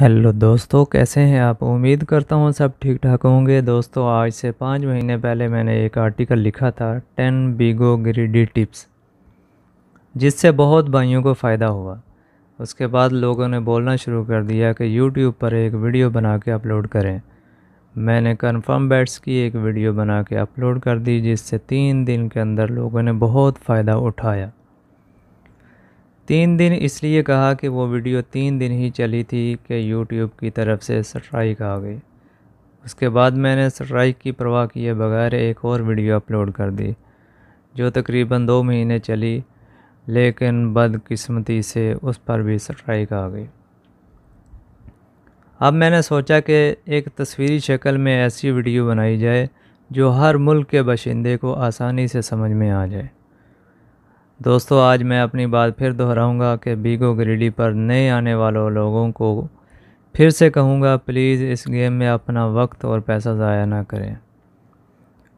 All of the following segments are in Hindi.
हेलो दोस्तों कैसे हैं आप उम्मीद करता हूं सब ठीक ठाक होंगे दोस्तों आज से पाँच महीने पहले मैंने एक आर्टिकल लिखा था टेन बीगो ग्रीडी टिप्स जिससे बहुत भाइयों को फ़ायदा हुआ उसके बाद लोगों ने बोलना शुरू कर दिया कि यूट्यूब पर एक वीडियो बना के अपलोड करें मैंने कन्फर्म बैट्स की एक वीडियो बना के अपलोड कर दी जिससे तीन दिन के अंदर लोगों ने बहुत फ़ायदा उठाया तीन दिन इसलिए कहा कि वो वीडियो तीन दिन ही चली थी कि यूट्यूब की तरफ से स्ट्राइक आ गई उसके बाद मैंने स्ट्राइक की परवाह किए बगैर एक और वीडियो अपलोड कर दी जो तकरीबन दो महीने चली लेकिन बदकिस्मती से उस पर भी स्ट्राइक आ गई अब मैंने सोचा कि एक तस्वीरी शक्ल में ऐसी वीडियो बनाई जाए जो हर मुल्क के बाशिंदे को आसानी से समझ में आ जाए दोस्तों आज मैं अपनी बात फिर दोहराऊंगा कि बीगो ग्रीडी पर नए आने वालों लोगों को फिर से कहूँगा प्लीज़ इस गेम में अपना वक्त और पैसा ज़ाया ना करें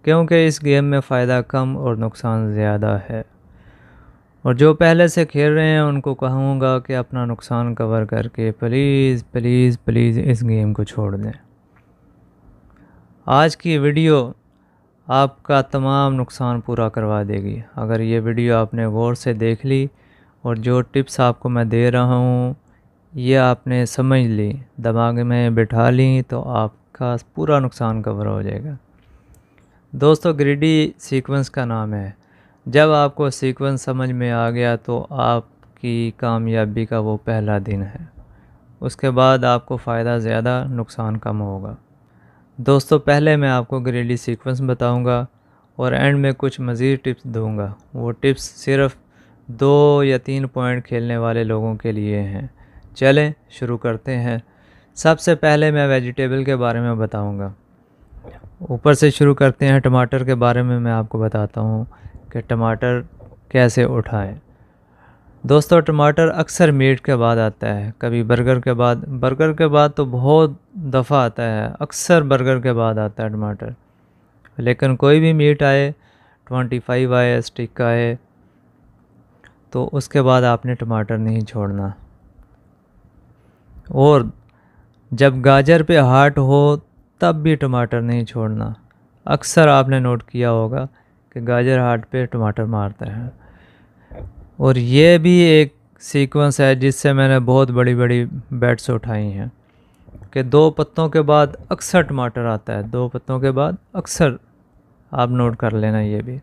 क्योंकि इस गेम में फ़ायदा कम और नुकसान ज़्यादा है और जो पहले से खेल रहे हैं उनको कहूँगा कि अपना नुकसान कवर करके प्लीज़ प्लीज़ प्लीज़ इस गेम को छोड़ दें आज की वीडियो आपका तमाम नुकसान पूरा करवा देगी अगर ये वीडियो आपने गौर से देख ली और जो टिप्स आपको मैं दे रहा हूँ ये आपने समझ ली दिमाग में बिठा ली तो आपका पूरा नुकसान कवर हो जाएगा दोस्तों ग्रीडी सीक्वेंस का नाम है जब आपको सीक्वेंस समझ में आ गया तो आपकी कामयाबी का वो पहला दिन है उसके बाद आपको फ़ायदा ज़्यादा नुकसान कम होगा दोस्तों पहले मैं आपको घरेली सीक्वेंस बताऊंगा और एंड में कुछ मज़ीद टिप्स दूंगा वो टिप्स सिर्फ दो या तीन पॉइंट खेलने वाले लोगों के लिए हैं चलें शुरू करते हैं सबसे पहले मैं वेजिटेबल के बारे में बताऊंगा ऊपर से शुरू करते हैं टमाटर के बारे में मैं आपको बताता हूँ कि टमाटर कैसे उठाएँ दोस्तों टमाटर अक्सर मीट के बाद आता है कभी बर्गर के बाद बर्गर के बाद तो बहुत दफ़ा आता है अक्सर बर्गर के बाद आता है टमाटर लेकिन कोई भी मीट आए ट्वेंटी फाइव आए स्टिक आए तो उसके बाद आपने टमाटर नहीं छोड़ना और जब गाजर पे हार्ट हो तब भी टमाटर नहीं छोड़ना अक्सर आपने नोट किया होगा कि गाजर हार्ट पे टमाटर मारता है और ये भी एक सीक्वेंस है जिससे मैंने बहुत बड़ी बड़ी बैट्स उठाई हैं कि दो पत्तों के बाद अक्सर टमाटर आता है दो पत्तों के बाद अक्सर आप नोट कर लेना ये भी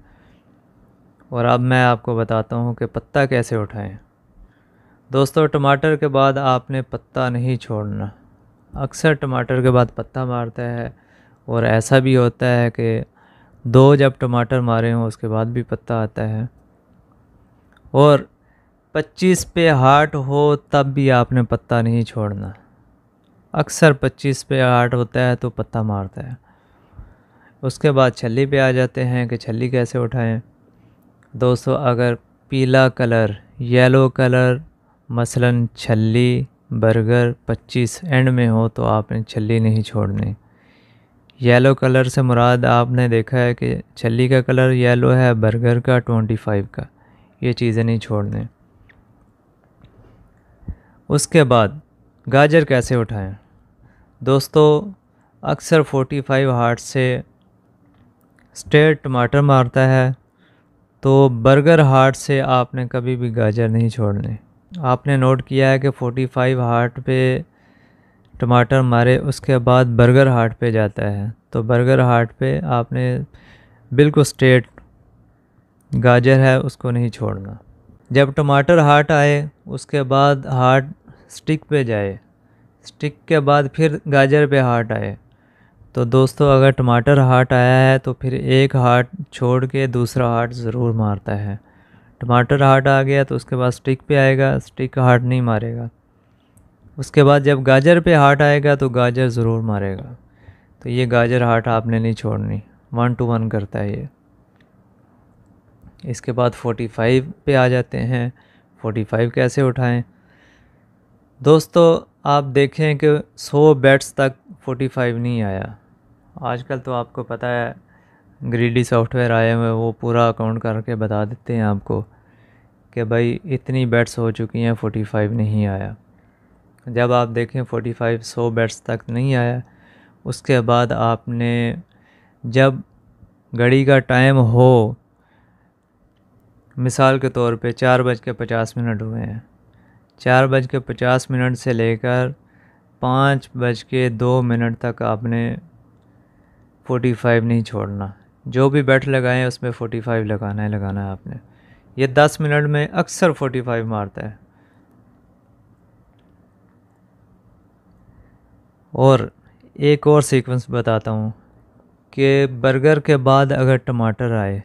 और अब मैं आपको बताता हूँ कि पत्ता कैसे उठाएं दोस्तों टमाटर के बाद आपने पत्ता नहीं छोड़ना अक्सर टमाटर के बाद पत्ता मारता है और ऐसा भी होता है कि दो जब टमाटर मारे हों उसके बाद भी पत्ता आता है और 25 पे हार्ट हो तब भी आपने पत्ता नहीं छोड़ना अक्सर 25 पे हार्ट होता है तो पत्ता मारता है उसके बाद छली पे आ जाते हैं कि छली कैसे उठाएं दोस्तों अगर पीला कलर येलो कलर मसलन छली बर्गर 25 एंड में हो तो आपने छली नहीं छोड़नी येलो कलर से मुराद आपने देखा है कि छली का कलर येलो है बर्गर का 25 का ये चीज़ें नहीं छोड़ने उसके बाद गाजर कैसे उठाएं दोस्तों अक्सर 45 हार्ट से स्टेट टमाटर मारता है तो बर्गर हार्ट से आपने कभी भी गाजर नहीं छोड़ने आपने नोट किया है कि 45 हार्ट पे टमाटर मारे उसके बाद बर्गर हार्ट पे जाता है तो बर्गर हार्ट पे आपने बिल्कुल स्ट्रेट गाजर है उसको नहीं छोड़ना जब टमाटर हार्ट आए उसके बाद हार्ट स्टिक पे जाए स्टिक के बाद फिर गाजर पे हार्ट आए तो दोस्तों अगर टमाटर हार्ट आया है तो फिर एक हार्ट छोड़ के दूसरा हार्ट ज़रूर मारता है टमाटर हार्ट आ गया तो उसके बाद स्टिक पे आएगा स्टिक हार्ट नहीं मारेगा उसके बाद जब गाजर पे हार्ट आएगा तो गाजर ज़रूर मारेगा तो ये गाजर हार्ट आपने नहीं छोड़नी वन टू वन करता है ये इसके बाद 45 पे आ जाते हैं 45 कैसे उठाएं दोस्तों आप देखें कि 100 बैट्स तक 45 नहीं आया आजकल तो आपको पता है ग्रीडी सॉफ्टवेयर आए हुए वो पूरा अकाउंट करके बता देते हैं आपको कि भाई इतनी बैट्स हो चुकी हैं 45 नहीं आया जब आप देखें 45 100 बैट्स तक नहीं आया उसके बाद आपने जब घड़ी का टाइम हो मिसाल के तौर पे चार बज के पचास मिनट हुए हैं चार बज के पचास मिनट से लेकर पाँच बज के दो मिनट तक आपने फोटी फाइव नहीं छोड़ना जो भी बैठ लगाएं उसमें फ़ोटी फाइव लगाना है लगाना है आपने ये दस मिनट में अक्सर फोटी फाइव मारता है और एक और सीक्वेंस बताता हूँ कि बर्गर के बाद अगर टमाटर आए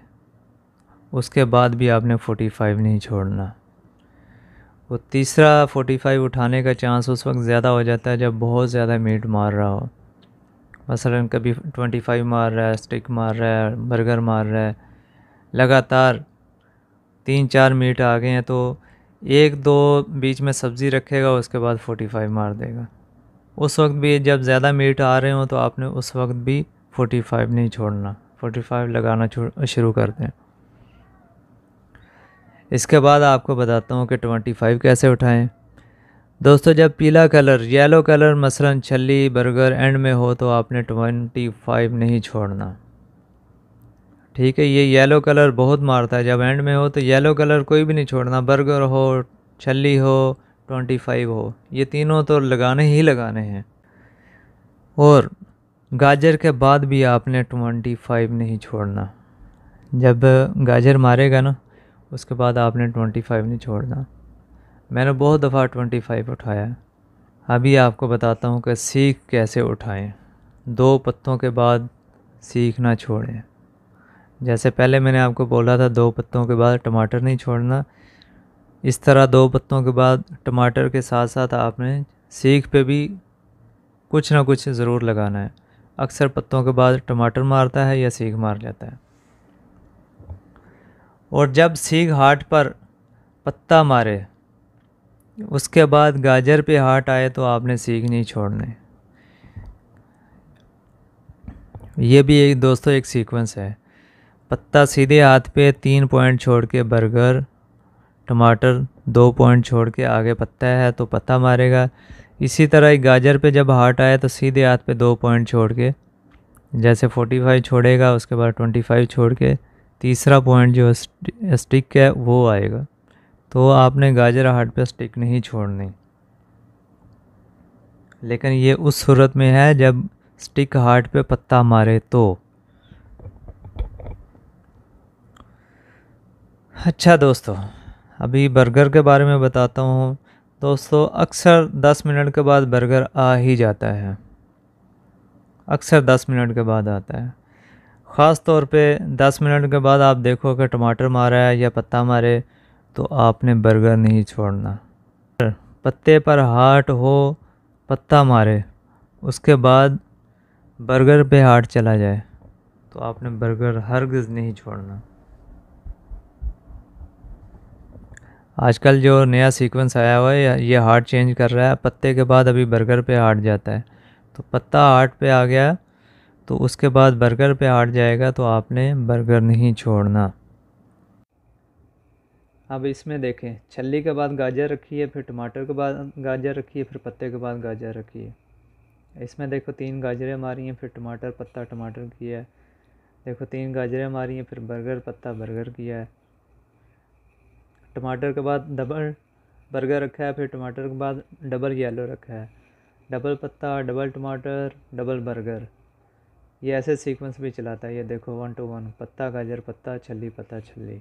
उसके बाद भी आपने 45 नहीं छोड़ना वो तीसरा 45 उठाने का चांस उस वक्त ज़्यादा हो जाता है जब बहुत ज़्यादा मीट मार रहा हो मसलन कभी 25 मार रहा है स्टिक मार रहा है बर्गर मार रहा है लगातार तीन चार मीट आ गए हैं तो एक दो बीच में सब्ज़ी रखेगा उसके बाद 45 मार देगा उस वक्त भी जब ज़्यादा मीट आ रहे हो तो आपने उस वक्त भी 45 नहीं छोड़ना 45 लगाना शुरू कर दें इसके बाद आपको बताता हूँ कि ट्वेंटी फाइव कैसे उठाएँ दोस्तों जब पीला कलर येलो कलर मसलन छली बर्गर एंड में हो तो आपने ट्वेंटी फाइव नहीं छोड़ना ठीक है ये येलो कलर बहुत मारता है जब एंड में हो तो येलो कलर कोई भी नहीं छोड़ना बर्गर हो छली हो ट्वेंटी फाइव हो ये तीनों तो लगाने ही लगाने हैं और गाजर के बाद भी आपने ट्वेंटी फाइव नहीं छोड़ना जब गाजर मारेगा ना उसके बाद आपने ट्वेंटी फाइव नहीं छोड़ना मैंने बहुत दफ़ा ट्वेंटी फाइव उठाया अभी आपको बताता हूँ कि सीख कैसे उठाएं दो पत्तों के बाद सीख ना छोड़ें जैसे पहले मैंने आपको बोला था दो पत्तों के बाद टमाटर नहीं छोड़ना इस तरह दो पत्तों के बाद टमाटर के साथ साथ आपने सीख पे भी कुछ ना कुछ ज़रूर लगाना है अक्सर पत्तों के बाद टमाटर मारता है या सीख मार जाता है और जब सीख हाट पर पत्ता मारे उसके बाद गाजर पे हाट आए तो आपने सीख नहीं छोड़ने ये भी एक दोस्तों एक सीक्वेंस है पत्ता सीधे हाथ पे तीन पॉइंट छोड़ के बर्गर टमाटर दो पॉइंट छोड़ के आगे पत्ता है तो पत्ता मारेगा इसी तरह ही गाजर पे जब हाट आए तो सीधे हाथ पे दो पॉइंट छोड़ के जैसे फोर्टी फाइव छोड़ेगा उसके बाद ट्वेंटी फाइव छोड़ के तीसरा पॉइंट जो स्टिक है वो आएगा तो आपने गाजर हाट पे स्टिक नहीं छोड़नी लेकिन ये उस सूरत में है जब स्टिक हाट पे पत्ता मारे तो अच्छा दोस्तों अभी बर्गर के बारे में बताता हूँ दोस्तों अक्सर 10 मिनट के बाद बर्गर आ ही जाता है अक्सर 10 मिनट के बाद आता है ख़ास तौर पे 10 मिनट के बाद आप देखो अगर टमाटर मारा है या पत्ता मारे तो आपने बर्गर नहीं छोड़ना पत्ते पर हार्ट हो पत्ता मारे उसके बाद बर्गर पे हार्ट चला जाए तो आपने बर्गर हरगज़ नहीं छोड़ना आजकल जो नया सीक्वेंस आया हुआ है ये हार्ट चेंज कर रहा है पत्ते के बाद अभी बर्गर पे हार्ट जाता है तो पत्ता हार्ट पे आ गया तो उसके बाद बर्गर पे आट जाएगा तो आपने बर्गर नहीं छोड़ना अब इसमें देखें छली के बाद गाजर रखी है फिर टमाटर के बाद गाजर रखिए फिर पत्ते के बाद गाजर रखिए इसमें देखो तीन गाजरें मारी हैं फिर टमाटर पत्ता टमाटर किया है देखो तीन गाजरें मारी हैं फिर बर्गर पत्ता बर्गर किया है टमाटर के बाद डबल बर्गर रखा है फिर टमाटर के बाद डबल येलो रखा है डबल पत्ता डबल टमाटर डबल बर्गर ये ऐसे सीक्वेंस भी चलाता है ये देखो वन टू वन पत्ता गाजर पत्ता छली पत्ता छली